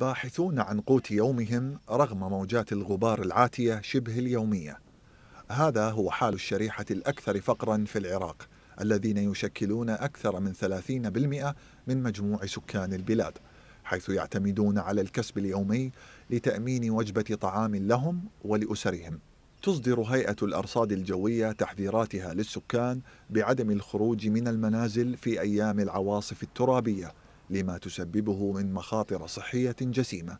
باحثون عن قوت يومهم رغم موجات الغبار العاتية شبه اليومية هذا هو حال الشريحة الأكثر فقرا في العراق الذين يشكلون أكثر من 30% من مجموع سكان البلاد حيث يعتمدون على الكسب اليومي لتأمين وجبة طعام لهم ولأسرهم تصدر هيئة الأرصاد الجوية تحذيراتها للسكان بعدم الخروج من المنازل في أيام العواصف الترابية لما تسببه من مخاطر صحية جسيمة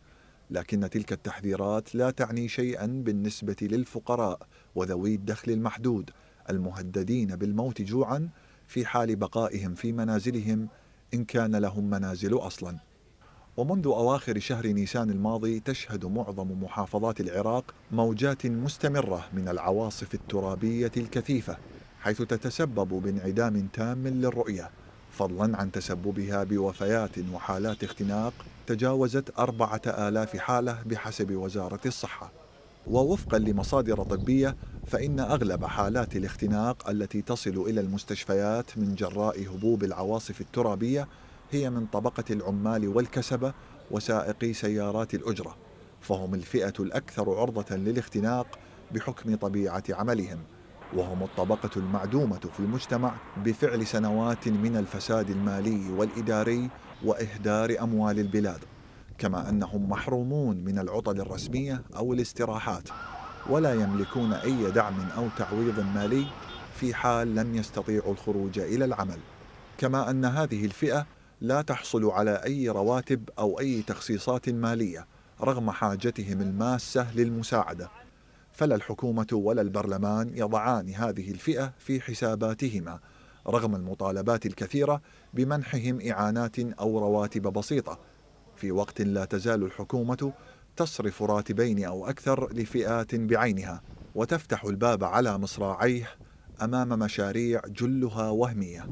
لكن تلك التحذيرات لا تعني شيئا بالنسبة للفقراء وذوي الدخل المحدود المهددين بالموت جوعا في حال بقائهم في منازلهم إن كان لهم منازل أصلا ومنذ أواخر شهر نيسان الماضي تشهد معظم محافظات العراق موجات مستمرة من العواصف الترابية الكثيفة حيث تتسبب بانعدام تام للرؤية فضلا عن تسببها بوفيات وحالات اختناق تجاوزت أربعة آلاف حالة بحسب وزارة الصحة ووفقا لمصادر طبية فإن أغلب حالات الاختناق التي تصل إلى المستشفيات من جراء هبوب العواصف الترابية هي من طبقة العمال والكسبة وسائقي سيارات الأجرة فهم الفئة الأكثر عرضة للاختناق بحكم طبيعة عملهم وهم الطبقة المعدومة في المجتمع بفعل سنوات من الفساد المالي والإداري وإهدار أموال البلاد كما أنهم محرومون من العطل الرسمية أو الاستراحات ولا يملكون أي دعم أو تعويض مالي في حال لم يستطيعوا الخروج إلى العمل كما أن هذه الفئة لا تحصل على أي رواتب أو أي تخصيصات مالية رغم حاجتهم الماسة للمساعدة فلا الحكومة ولا البرلمان يضعان هذه الفئة في حساباتهما رغم المطالبات الكثيرة بمنحهم إعانات أو رواتب بسيطة في وقت لا تزال الحكومة تصرف راتبين أو أكثر لفئات بعينها وتفتح الباب على مصراعيه أمام مشاريع جلها وهمية